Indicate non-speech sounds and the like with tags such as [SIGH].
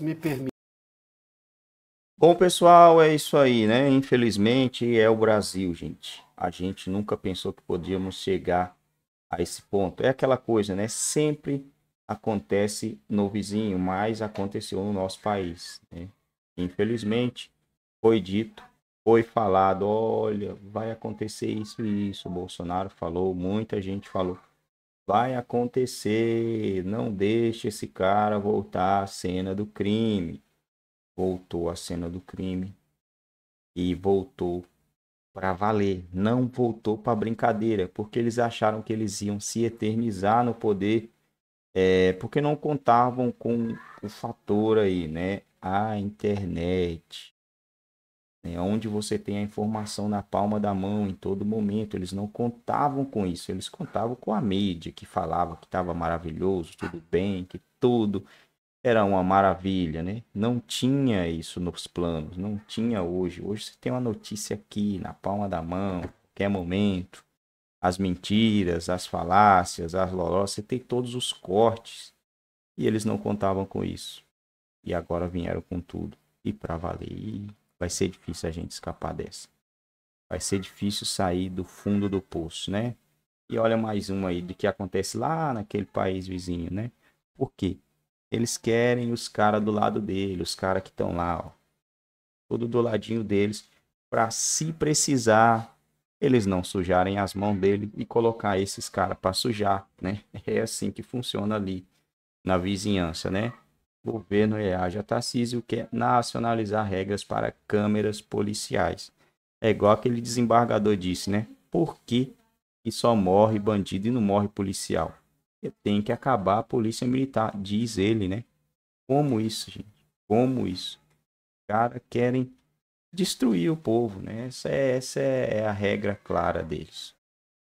se me permite. Bom, pessoal, é isso aí, né? Infelizmente é o Brasil, gente. A gente nunca pensou que podíamos chegar a esse ponto. É aquela coisa, né? Sempre acontece no vizinho, mas aconteceu no nosso país. Né? Infelizmente, foi dito, foi falado: olha, vai acontecer isso e isso. O Bolsonaro falou, muita gente falou vai acontecer, não deixe esse cara voltar à cena do crime. Voltou à cena do crime e voltou para valer, não voltou para brincadeira, porque eles acharam que eles iam se eternizar no poder, é, porque não contavam com o fator aí, né? A internet né, onde você tem a informação na palma da mão em todo momento. Eles não contavam com isso, eles contavam com a mídia que falava que estava maravilhoso, tudo ah. bem, que tudo era uma maravilha, né? Não tinha isso nos planos, não tinha hoje. Hoje você tem uma notícia aqui na palma da mão, qualquer momento. As mentiras, as falácias, as loló você tem todos os cortes. E eles não contavam com isso. E agora vieram com tudo. E para valer vai ser difícil a gente escapar dessa. Vai ser difícil sair do fundo do poço, né? E olha mais um aí do que acontece lá naquele país vizinho, né? Por quê? Eles querem os caras do lado dele, os caras que estão lá, ó, tudo do ladinho deles, para se precisar, eles não sujarem as mãos dele e colocar esses caras para sujar, né? [LAUGHS] É assim que funciona ali na vizinhança, né? Governo EAJA Tarcísio quer é nacionalizar regras para câmeras policiais. É igual aquele desembargador disse, né? Por que, que só morre bandido e não morre policial? tem que acabar a polícia militar, diz ele, né? Como isso, gente? Como isso? Os caras querem destruir o povo, né? Essa é, essa é a regra clara deles.